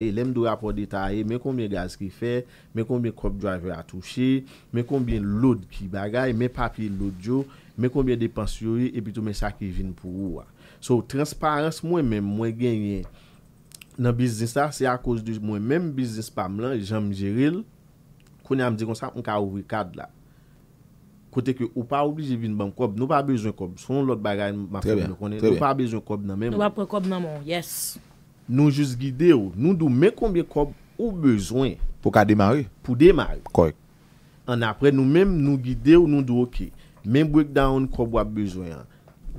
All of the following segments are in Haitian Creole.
E lem do rapor detaye, men konbyen gaz ki fe, men konbyen kop driver a touche, men konbyen load ki bagay, men papi load yo, men konbyen depans yoy, epi tou men sa ki vin pou ou a. So, transparans mwen men mwen genye nan biznis sa, se a koz di mwen men biznis pa mlan, jam jiril, konye am di kon sa, un ka ou wikad la. Kote ki ou pa oubli jivin ban kop, nou pa bejwen kop, son lout bagay ma fèm le konye, nou pa bejwen kop nan men mwen. Nou jous guide ou, nou dou men kombye kob ou bezwen. Pou ka demare? Pou demare. Koy. An apre nou men nou guide ou nou dou okey. Men break down kob wap bezwen.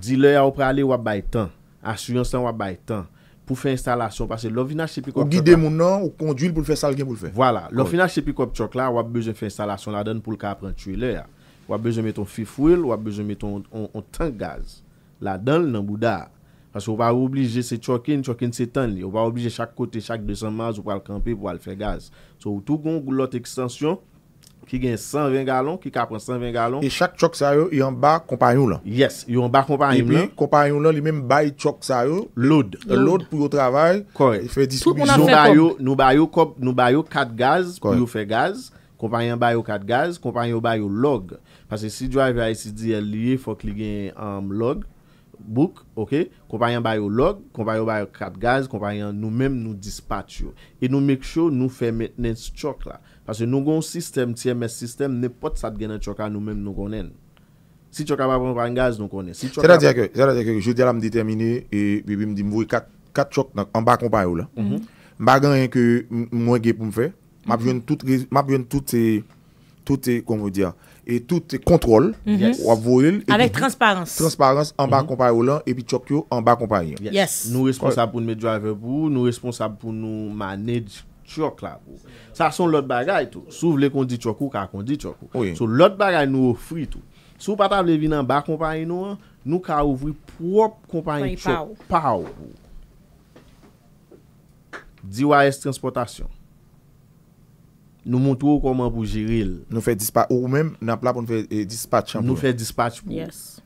Di le a opre ale wap bay tan. Asyansan wap bay tan. Pou fe instalasyon. Pase lòvina chepi kob chok la. Ou guide mounan, ou kondwil pou lfe salgen pou lfe. Vola. Lòvina chepi kob chok la wap bezwen fe instalasyon la den pou lka apren tuye le a. Wap bezwen meton fifouil, wap bezwen meton ontangaz. La den nan bouda a. Fase ou va oublije se chokin, chokin se tan li. Ou va oublije chak kote, chak besan maz ou pa al kampe pou al fe gaz. So ou tou goun goun lot ekstansyon, ki gen 120 galon, ki kap an 120 galon. E chak chok sa yo, yon ba kompanyon lan? Yes, yon ba kompanyon lan. Kompanyon lan, li menm bay chok sa yo. Load. Load pou yo travay. Korre. Fè disibisyon. Nou bay yo kat gaz pou yo fe gaz. Kompanyon bay yo kat gaz. Kompanyon bay yo log. Fase si jwa vay si di el liye fò kli gen log. Bouk, ok, kompanyan bayo log, kompanyan bayo kat gaz, kompanyan nou menm nou dispatch yo. E nou mèk chou nou fè mètenè s'chok la. Pase nou gon sistem, tiè mè sistem, ne pot sa dgenè choka nou menm nou konen. Si choka bayo bayo gaz, nou konen. Se la diè ke, se la diè ke, jè diè la mdè termine, e bibi mdè mvouye kat chok nan kompanyan bayo la. Mbagan yè ke mwenge pou mwè, mabwen toutè, toutè kon mwè diè a. e tout kontrol wap vorel avèk transparans transparans an ba kompany o lan epi tchok yo an ba kompany yes nou responsab pou nou me driver pou nou responsab pou nou manèd tchok la pou sa son lot bagay tou sou vle kondi tchok ou kak kondi tchok ou so lot bagay nou ofri tou sou pata vle vin an ba kompany nou nou ka ouvri prop kompany tchok pa ou DYS Transportasyon Nou montrou koman pou jiril. Nou fè dispatch. Ou mèm nanpla pou nou fè eh, dispatch. Nou fè dispatch pou. Yes.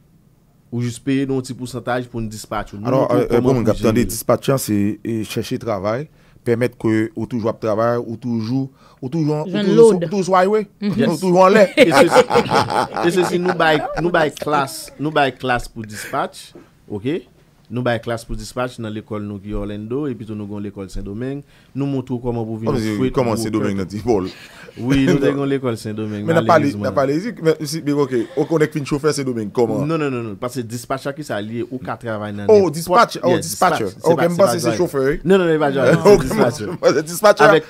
Ou jispeye nou ti pousantaj pou nou dispatch. Ou nou montrou euh, euh, koman bon, pou jiril. Anon, anon, kapitan de dispatch chan se eh, chèche travay. Permèt kwe ou toujwa pou travay, ou toujwa... Ou toujwa... Ou toujwa... Mhm. Ou toujwa en lè. E se si nou bay klas pou dispatch. Ok? Nou bay klas pou dispatch nan l'ekol nou ki Orlando, epi tou nou goun l'ekol Saint-Domingue, nou mwotou koman pou vin ah, nou fwit. Koman Saint-Domingue nan T-Ball? Oui, nou ten goun l'ekol Saint-Domingue. Men apalè, men apalè, ou konèk fin choufer Saint-Domingue, koman? Non, non, non, non, parce dispatch aki sa liye ou katravay nan T-Ball. Oh, dispatch? Oh, dispatch? Ou kem basse se choufer? Non, non, nan, nan, dispatch aki sa liye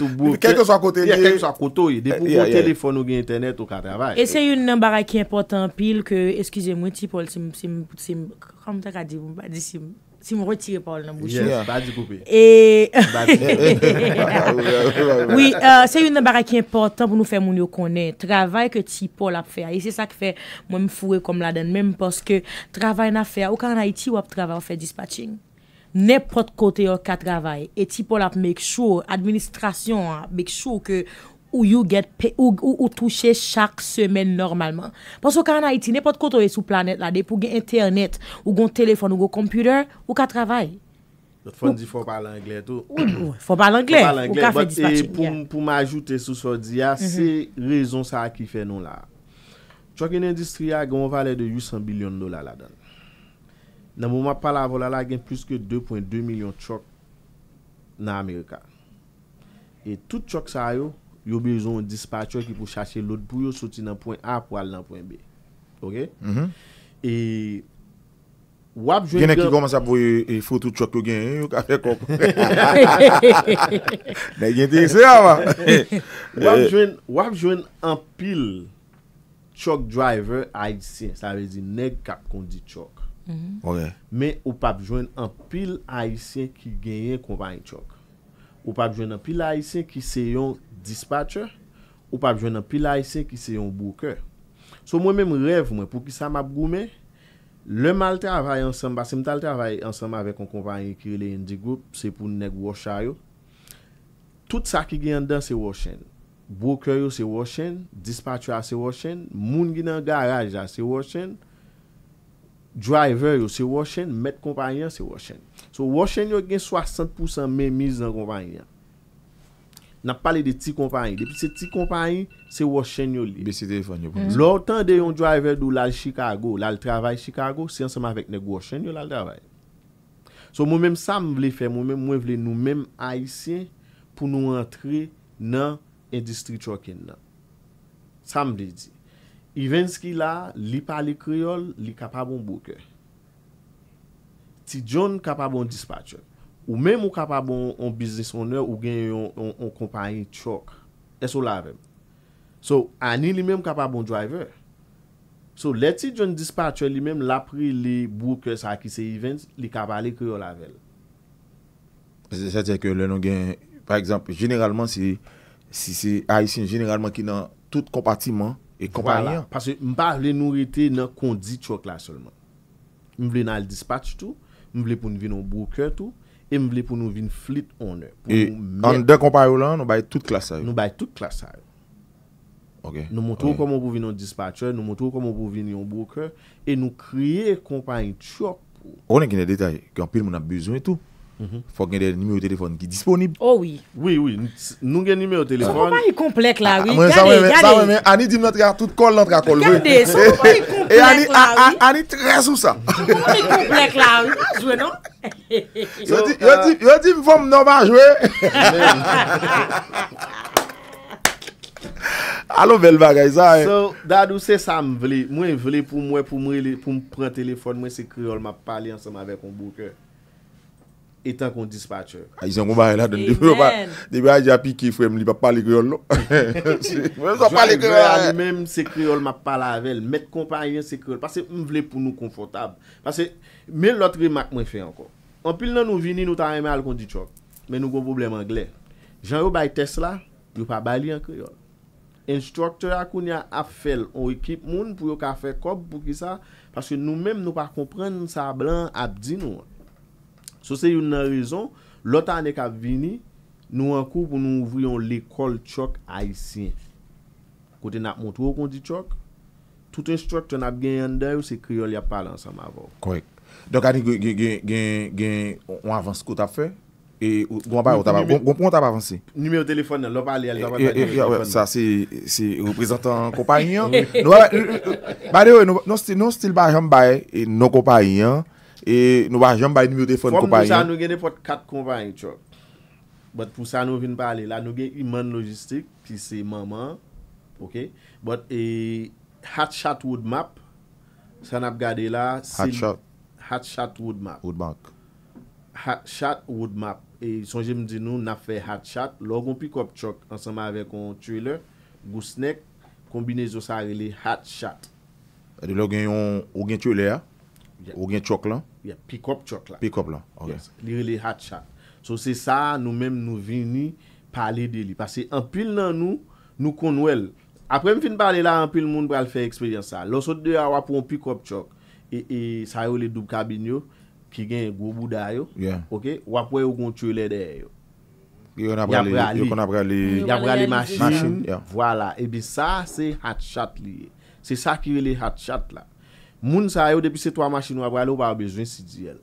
ou katravay. E se yon nan baray ki important pil, ke, eskize mwen ti, Paul, se m... comme tu as dit, si si me retire Paul Et e- oui, euh, euh, c'est une barre qui est importante pour nous faire mon connaître. Travail que Tipol a fait. Et c'est ça qui fait moi me fouer comme la donne même parce que travail n'a fait. quand en Haïti, ou travail on fait dispatching. N'importe côté, on travail Et Tipol a make sure, administration, make sure que Ou touche chak semen normalman Ponso ka an Haiti Nepot koto e sou planet la de pou gen internet Ou gon telefon ou gon komputer Ou ka travay Fon di fòp al anglè to Fòp al anglè Pou majoute sou sò di ya Se rezon sa akife nou la Chok en endistri ya gomo vale de 800 bilion do la la dan Nan mou ma pala Vola la gen plus ke 2.2 milyon chok Na Amerika E tout chok sa yo yo be yon dispatyon ki pou chache lout pou yon soti nan pwen A pou al nan pwen B. Ok? Mhm. E, wap jwen... Genen ki goma sa pou yon foto chok yo genen, yo ka fe kok. Ne gen te yon se ya man. Wap jwen an pil chok driver a yisi, sa rezi neg kap kon di chok. Mhm. Men ou pap jwen an pil a yisi ki genyen kon va yon chok. Ou pa bijwen nan pilay se ki se yon dispatcher Ou pa bijwen nan pilay se ki se yon broker So mwen men mwen rev mwen pou ki sa map gome Le malte avaye ansamba, se m talte avaye ansamba avek kon konvany ekir le indigroup Se pou nek wosha yo Tout sa ki gen dan se woshen Broker yo se woshen, dispatcher a se woshen Moun gen nan garaj a se woshen Driver yo se washen, met kompanyan se washen. So washen yo gen 60% menmiz nan kompanyan. Na pale de ti kompanyan. Depi se ti kompanyan, se washen yo li. Besi telefon yo. Mm. Lo tan de yon driver do la Chicago, la l travay Chicago, se yon seman vek neg washen yo la l travay. So mou menm sa m vle fè, mou menm mwen vle nou menm a yisi pou nou antre nan industry chokin nan. Sa m vle di. Ivens ki la, li pa li kriol, li kapabon bouke. Ti joun kapabon dispatye. Ou menm ou kapabon an bisnesone, ou gen yon kompanyen chok. Eso la avem. So, ane li menm kapabon driver. So, le ti joun dispatye li menm la pri li bouke sa ki se ivens, li kapabon li kriol avem. Se te ke le nou gen, par exemple, generalman si, si si Aisin generalman ki nan tout kompati man, E kompanyan? Pase mba vle nou rete nan kondi chok la solman. Mble nan dispatch tou, mble pou nou vin nou broker tou, e mble pou nou vin fleet owner. E an de kompanyan lan nou bay tout klase. Nou bay tout klase. Ok. Nou montou koman pou vin nou dispatcher, nou montou koman pou vin yon broker, e nou kriye kompanyan chok pou. Onen ki ne detay, ki an pil moun ap bezwen tout. Mhm. Fok gen de nime ou telefon ki disponib oh Ouwi Noun gen nime ou telefon Sopan pa yi komplek la ah, Ani di mwen te ka tout kol Sopan pa yi e komplek la Ani tres ou sa Sopan pa yi komplek la Jwe non Yon di mwen fok mnoma jwe Alon bel bagay sa eh. Dadou se sa m vle Mwen vle pou m pre telefon Mwen se kriol ma pali ansama vek m bouke etan kon dispatye. Ah, non? A yi zan kon baye la, den debi yo baye, debi yo baye di api ki fwe, m li pa pali kreol nou. M li pa pali kreol. Jou al mèm se kreol ma pala avèl, met kompanyen se kreol, pase m vle pou nou konfortab, pase mè lotre mak mwen fwe ankon. Anpil nan nou vini, nou tan mè al kon ditok, mè nou go problem anglè. Jan yo baye Tesla, yo pa baye li an kreol. Instruktor akoun ya afel, ou ekip moun, pou yo ka fwe kop, pou ki sa, pase nou mèm nou pa kompren, So se yon nan rezon, lota anek avini, nou an kou pou nou ouvri yon lekol chok a yisi. Kote nan ap montou kon di chok, tout en chok ton ap gen yon der ou se kriyon li ap palan sa ma vò. Kou ek. Dok ane gen yon avans kouta fe, e goun pou yon tab avansi? Nime ou telefon nan, lop pale alè. Sa se yon prezentan kopay yon. Bade yon, nou stil ba yon mbay, nou kopay yon. Fom e nou sa nou gen e pot kat kon pa yon chok Bout pou sa nou vin pale la nou gen iman logistik Pi se maman Ok Bout e Hatshat Woodmap San ap gade la Hatshat Hatshat Woodmap Woodbank Hatshat Woodmap E sonje mdi nou na fe Hatshat Logon pick up chok Ansama avek yon trailer Gou snek Kombine zo sa rele Hatshat E de logon yon trailer ya Ou gen chok lan? Ya, pick up chok lan. Pick up lan, ok. Li re le hat chat. So se sa nou menm nou vini pale de li. Pase anpil nan nou, nou kon wel. Apre m fin pale la, anpil moun bral fe eksperyans sa. Loso de ya wapon pick up chok, e, e sayo le dub kabinyo, ki gen gobu da yo, wapwe yo kontye le de yo. Yo kon apra le... Yo kon apra le machine. Voilà. Ebi sa se hat chat li. Se sa ki re le hat chat la. Moun sa yo depi se 3 machin wap wale ou pa wap bejwen CDL.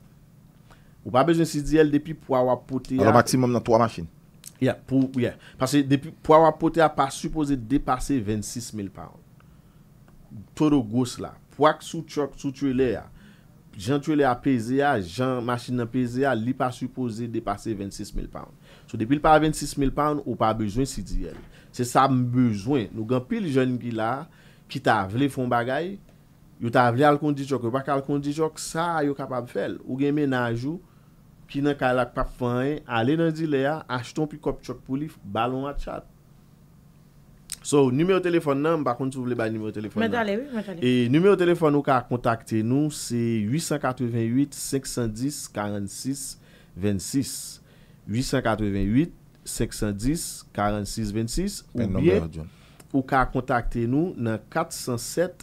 Ou pa bejwen CDL depi pou wap pote a... Ano maksimum nan 3 machin. Yeah, pou, yeah. Pase depi pou wap pote a pa supose depase 26,000 pound. To do gos la. Pwak sou chok, sou chwele a. Jan chwele a peze a, jan machin nan peze a, li pa supose depase 26,000 pound. So depi l pa 26,000 pound, ou pa bejwen CDL. Se sa mbezwen, nou gen pil jen gila ki ta vle fon bagay... Yo ta vle al kondi chok, yo pa kal kondi chok, sa yo kapab fel. Ou gen menajou, ki nan ka elak pa fany, ale nan dile a, ashton pi kop chok pou li, balon atyat. So, nimeyo telefon nan, bakon sou vle ba nimeyo telefon nan. E nimeyo telefon nou ka kontakte nou, se 888-510-4626. 888-510-4626. Ou biye, ou ka kontakte nou nan 407,